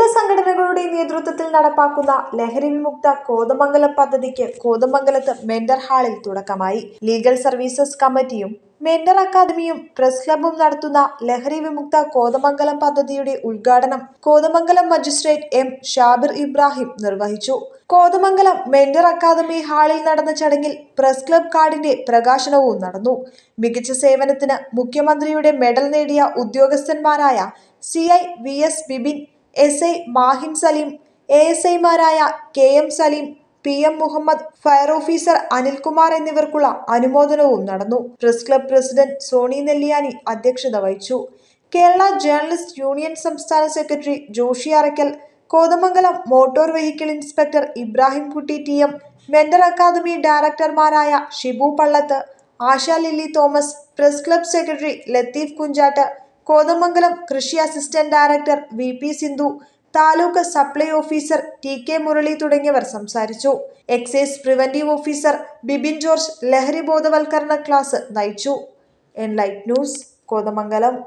വിവിധ സംഘടനകളുടെ നേതൃത്വത്തിൽ നടപ്പാക്കുന്ന ലഹരി വിമുക്ത കോതമംഗലം പദ്ധതിക്ക് കോതമംഗലത്ത് മെന്റർ ഹാളിൽ തുടക്കമായി ലീഗൽ സർവീസസ് കമ്മിറ്റിയും മെന്റർ അക്കാദമിയും പ്രസ് ക്ലബും നടത്തുന്ന ലഹരി വിമുക്ത കോതമംഗലം പദ്ധതിയുടെ ഉദ്ഘാടനം കോതമംഗലം മജിസ്ട്രേറ്റ് എം ഷാബിർ ഇബ്രാഹിം നിർവഹിച്ചു കോതമംഗലം മെന്റർ അക്കാദമി ഹാളിൽ നടന്ന ചടങ്ങിൽ പ്രസ് ക്ലബ് കാർഡിന്റെ പ്രകാശനവും നടന്നു മികച്ച സേവനത്തിന് മുഖ്യമന്ത്രിയുടെ മെഡൽ നേടിയ ഉദ്യോഗസ്ഥന്മാരായ C I V S Bibin S I Mahin Salim A S ഐമാരായ K M Salim P M Muhammad fire officer Anilkumar എന്നിവർക്കുള്ള അനുമോദനവും നടന്നു press club president Soni Nelliyani അധ്യക്ഷത വഹിച്ചു കേരള ജേർണലിസ്റ്റ് യൂണിയൻ സംസ്ഥാന secretary Joshi Arakkal Kothamangalam motor vehicle inspector Ibrahimkutty T M mentor academy ഡയറക്ടർമാരായ Shibu Pallath Asha Lilly Thomas press club secretary Latheef Kunjattu Kothamangalam കൃഷി assistant director V P Sindhu taluk supply officer T K Murali തുടങ്ങിയവർ സംസാരിച്ചു excise preventive officer Bibin George ലഹരി ബോധവൽക്കരണ ക്ലാസ് നയിച്ചു എൻലൈറ്റ് ന്യൂസ് കോതമംഗലം